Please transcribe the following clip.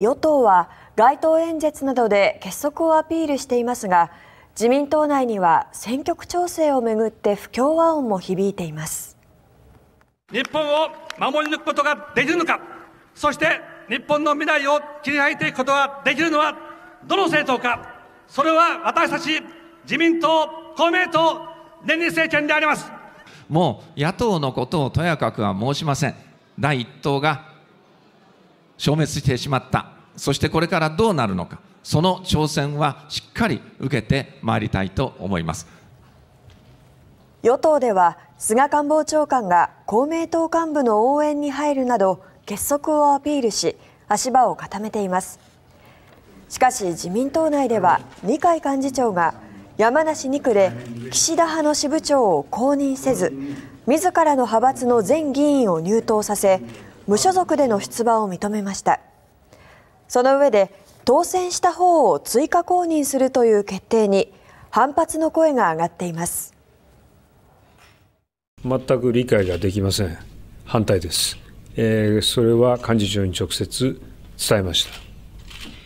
与党は街頭演説などで結束をアピールしていますが自民党内には選挙区調整をめぐって不協和音も響いています日本を守り抜くことができるのかそして日本の未来を切り開いていくことができるのはどの政党かそれは私たち自民党公明党連立政権でありますもう野党のことをとやかくは申しません第一党が消滅してしまったそしてこれからどうなるのかその挑戦はしっかり受けてまいりたいと思います与党では菅官房長官が公明党幹部の応援に入るなど結束をアピールし足場を固めていますしかし自民党内では二階幹事長が山梨2区で岸田派の支部長を公認せず自らの派閥の全議員を入党させ無所属での出馬を認めましたその上で当選した方を追加公認するという決定に反発の声が上がっています全く理解ができません反対です、えー、それは幹事長に直接伝えました